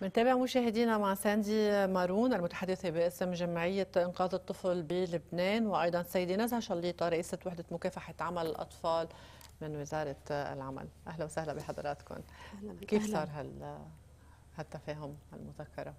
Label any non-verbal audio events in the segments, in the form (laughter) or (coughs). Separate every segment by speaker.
Speaker 1: بنتابع مشاهدينا مع ساندي مارون المتحدثة باسم جمعية إنقاذ الطفل بلبنان وأيضا سيدي نزهة شليطة رئيسة وحدة مكافحة عمل الأطفال من وزارة العمل أهلا وسهلا بحضراتكم أهلا كيف أهلا. صار هال... هالتفاهم المذكره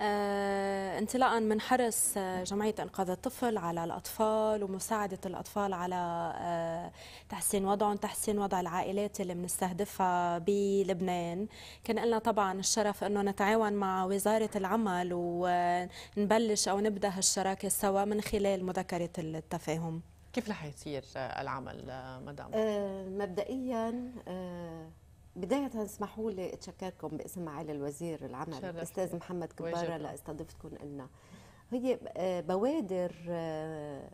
Speaker 2: آه، انطلاقا من حرص آه، جمعية إنقاذ الطفل على الأطفال ومساعدة الأطفال على آه، تحسين وضعهم تحسين وضع العائلات اللي بنستهدفها بلبنان كان لنا طبعا الشرف أنه نتعاون مع وزارة العمل ونبلش أو نبدأ هالشراكة سوا من خلال مذكرة التفاهم
Speaker 1: كيف رح يصير العمل مدام؟
Speaker 3: مبدئيا بداية اسمحوا لي اتشكركم باسم معالي الوزير العمل استاذ محمد كبارة لاستضيفتكم لنا هي آه، بوادر آه،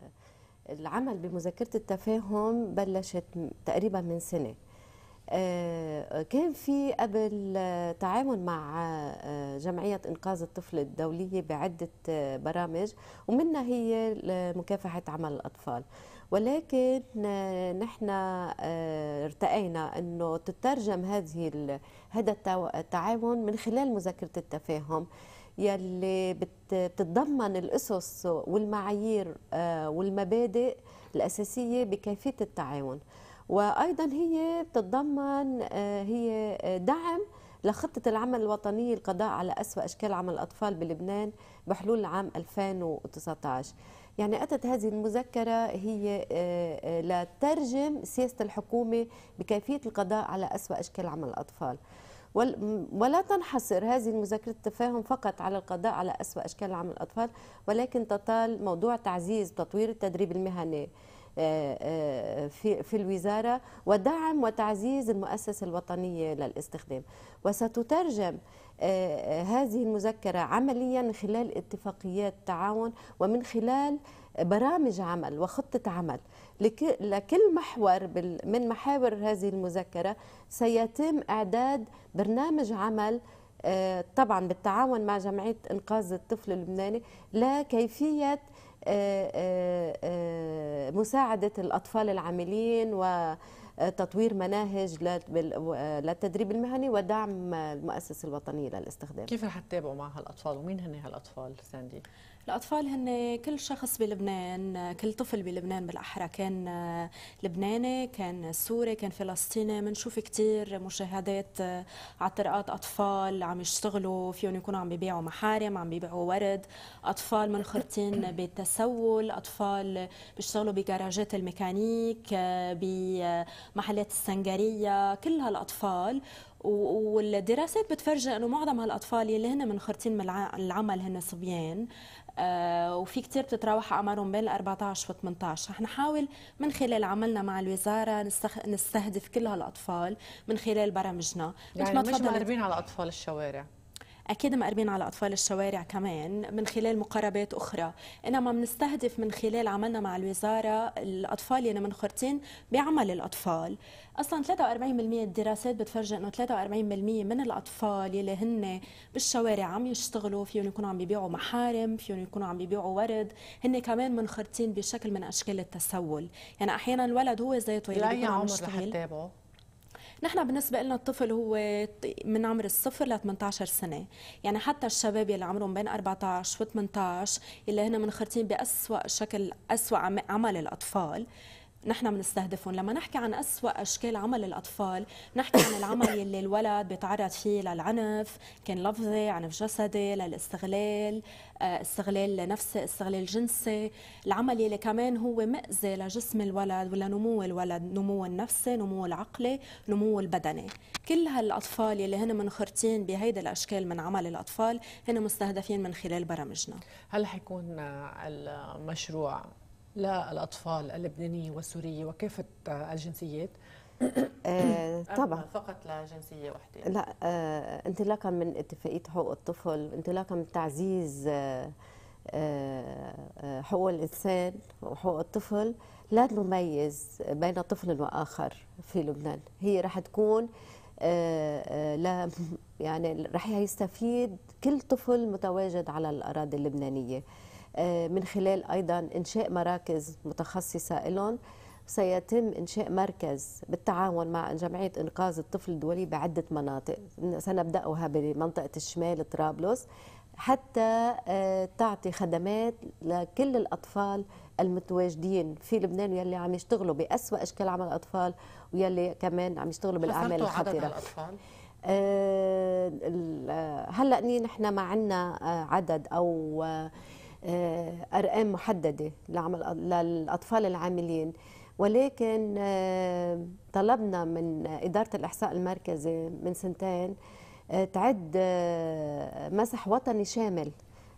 Speaker 3: العمل بمذكرة التفاهم بلشت تقريبا من سنة آه، كان في قبل تعاون مع آه، جمعية إنقاذ الطفل الدولية بعدة آه، برامج ومنها هي مكافحة عمل الأطفال ولكن نحن ارتقينا أنه تترجم هذه هذا التعاون من خلال مذاكره التفاهم يلي بتتضمن الأسس والمعايير والمبادئ الأساسية بكيفية التعاون وايضا هي بتتضمن آه، هي دعم لخطة العمل الوطنية للقضاء على أسوأ أشكال عمل الأطفال بلبنان بحلول العام 2019 يعني أتت هذه المذكرة هي آه، آه، لترجم سياسة الحكومة بكيفية القضاء على أسوأ أشكال عمل الأطفال ولا تنحصر هذه المذكرة التفاهم فقط على القضاء على أسوأ أشكال عمل الأطفال ولكن تطال موضوع تعزيز تطوير التدريب المهني آه، آه، في في الوزاره ودعم وتعزيز المؤسسه الوطنيه للاستخدام وستترجم آه، هذه المذكره عمليا من خلال اتفاقيات تعاون ومن خلال برامج عمل وخطه عمل لكل محور من محاور هذه المذكره سيتم اعداد برنامج عمل طبعا بالتعاون مع جمعيه انقاذ الطفل اللبناني لكيفيه مساعدة الأطفال العاملين وتطوير مناهج للتدريب المهني ودعم المؤسسة الوطنية للاستخدام كيف
Speaker 1: رح تتابعوا مع هالأطفال ومين هن هالأطفال ساندي؟ الأطفال هن
Speaker 2: كل شخص بلبنان كل طفل بلبنان بالأحرى كان آه، لبناني كان سوري كان فلسطيني بنشوف كثير مشاهدات آه، على طرقات أطفال عم يشتغلوا فيهم يكونوا عم بيبيعوا محارم عم بيبيعوا ورد أطفال منخرطين (coughs) بالتسول أطفال بيشتغلوا بجراجات الميكانيك آه، بمحلات السنجرية كل هالأطفال والدراسات بتفرجي انه معظم هالاطفال يلي هن منخرطين من العمل هن صبيان آه، وفي كثير بتتراوح اعمارهم بين 14 و 18 رح نحاول من خلال عملنا مع الوزاره نستخ... نستهدف كل هالاطفال من خلال برامجنا يعني مش مدربين
Speaker 1: على اطفال الشوارع
Speaker 2: أكيد مقربين على أطفال الشوارع كمان من خلال مقاربات أخرى إنما بنستهدف من خلال عملنا مع الوزارة الأطفال اللي يعني منخرطين بعمل الأطفال أصلا 43% الدراسات بتفرجي إنه 43% من الأطفال يلي هن بالشوارع عم يشتغلوا فيهم يكونوا عم بيبيعوا محارم فيهم يكونوا عم بيبيعوا ورد هن كمان منخرطين بشكل من أشكال التسول يعني أحيانا الولد هو ذاته يلي بيكون عم يشتغل نحن بالنسبه لنا الطفل هو من عمر الصفر ل 18 سنه يعني حتى الشباب يلي عمرهم بين 14 و 18 اللي هن منخرطين باسوا شكل اسوا عمل الاطفال نحن بنستهدفهم لما نحكي عن أسوأ أشكال عمل الأطفال نحكي عن العمل يلي (coughs) الولد بيتعرض فيه للعنف كان لفظي عنف جسدي للاستغلال آه، استغلال نفسي استغلال جنسي العمل يلي كمان هو مأذي لجسم الولد ولنمو الولد نمو النفسي نمو العقلي نمو البدني كل هالأطفال يلي هن منخرطين بهيدي الأشكال من عمل الأطفال هن مستهدفين من خلال برامجنا
Speaker 1: هل حيكون آه، المشروع للأطفال اللبنانية والسورية وكافة آه، الجنسيات (coughs) آه، طبعا فقط لجنسية واحدة لا آه، انطلاقا
Speaker 3: من اتفاقية حقوق الطفل انطلاقا من تعزيز حقوق الإنسان وحقوق الطفل لا نميز بين طفل وآخر في لبنان هي رح تكون لا (laughs) يعني رح يستفيد كل طفل متواجد على الأراضي اللبنانية آه، من خلال أيضا إنشاء مراكز متخصصة لهم سيتم إنشاء مركز بالتعاون مع جمعية إنقاذ الطفل الدولي بعدة مناطق سنبدأها بمنطقة الشمال طرابلس حتى آه، تعطي خدمات لكل الأطفال المتواجدين في لبنان يلي عم يشتغلوا بأسوأ أشكال عمل الأطفال ويلي كمان عم يشتغلوا بالأعمال الخطيرة آه، هلا نحن ما عندنا عدد او آه، ارقام محدده لعمل للاطفال العاملين ولكن آه، طلبنا من اداره الاحصاء المركزي من سنتين آه، تعد مسح وطني شامل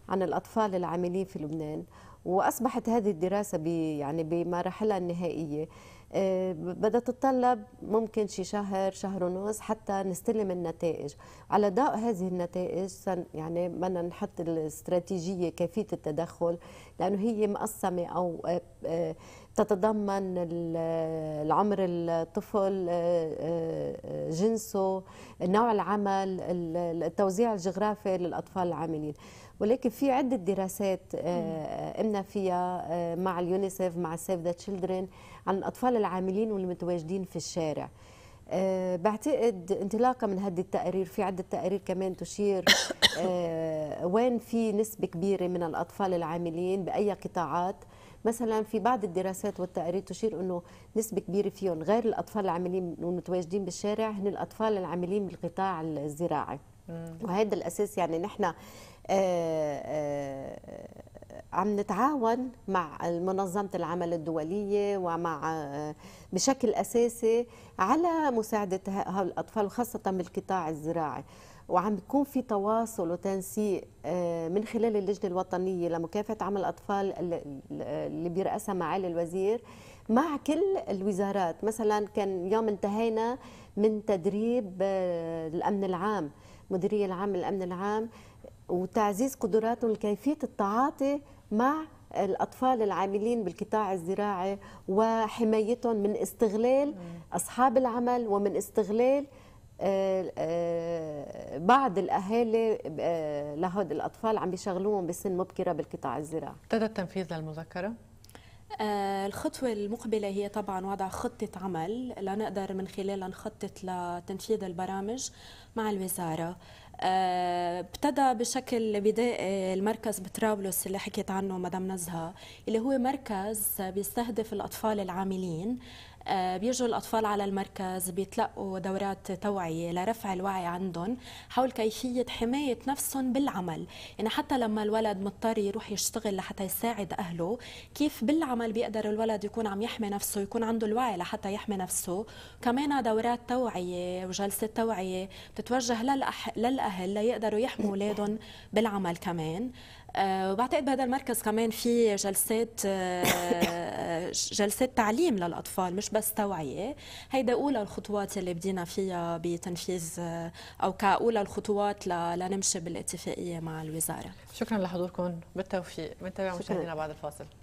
Speaker 3: عن الاطفال العاملين في لبنان واصبحت هذه الدراسه يعني بمراحلها النهائيه آه، بدها تتطلب ممكن شي شهر شهر ونص حتى نستلم النتائج على ضوء هذه النتائج يعني بدنا نحط الاستراتيجيه كيفيه التدخل لانه هي مقسمه او آه، آه، تتضمن العمر الطفل آه، آه، جنسه نوع العمل التوزيع الجغرافي للاطفال العاملين ولكن في عده دراسات قمنا آه، فيها مع اليونيسيف مع سيف ذا تشيلدرن عن الاطفال العاملين والمتواجدين في الشارع بعتقد انطلاقا من هذه التقارير في عدة تقارير كمان تشير وين في نسبة كبيرة من الأطفال العاملين بأي قطاعات مثلا في بعض الدراسات والتقارير تشير انه نسبه كبيره فيهم غير الاطفال العاملين والمتواجدين بالشارع هن الاطفال العاملين بالقطاع الزراعي وهذا الاساس يعني نحن آه، آه، عم نتعاون مع منظمة العمل الدولية ومع آه، بشكل أساسي على مساعدة هؤلاء الأطفال وخاصة بالقطاع الزراعي وعم بيكون في تواصل وتنسيق آه، من خلال اللجنه الوطنيه لمكافحه عمل الاطفال اللي بيرأسها معالي الوزير مع كل الوزارات مثلا كان يوم انتهينا من تدريب آه، الامن العام مديريه العام للامن العام وتعزيز قدراتهم لكيفيه التعاطي مع الأطفال العاملين بالقطاع الزراعي وحمايتهم من استغلال أصحاب العمل ومن استغلال آه، آه، بعض الاهالي آه، لهود الاطفال عم بيشغلوهم بسن مبكره بالقطاع الزراعي
Speaker 1: ابتدى التنفيذ للمذكره
Speaker 2: الخطوة المقبلة هي طبعا وضع خطة عمل لنقدر من خلالها نخطط لتنفيذ البرامج مع الوزارة ابتدى بشكل بدائي المركز بطرابلس اللي حكيت عنه مدام نزهة اللي هو مركز بيستهدف الأطفال العاملين آه، بيجوا الأطفال على المركز بيتلقوا دورات توعية لرفع الوعي عندهم حول كيفية حماية نفسهم بالعمل يعني حتى لما الولد مضطر يروح يشتغل لحتى يساعد أهله كيف بالعمل بيقدر الولد يكون عم يحمي نفسه يكون عنده الوعي لحتى يحمي نفسه كمان دورات توعية وجلسة توعية بتتوجه للأح... للأهل ليقدروا يحموا أولادهم بالعمل كمان آه، وبعتقد بهذا المركز كمان في جلسات آه، (laughs) جلسات تعليم للاطفال مش بس توعيه هيدا اولى الخطوات اللي بدينا فيها بتنفيذ آه، او كاولى الخطوات لنمشي بالاتفاقيه مع الوزاره شكرا لحضوركم بالتوفيق بنتابع مشاهدينا
Speaker 1: بعد الفاصل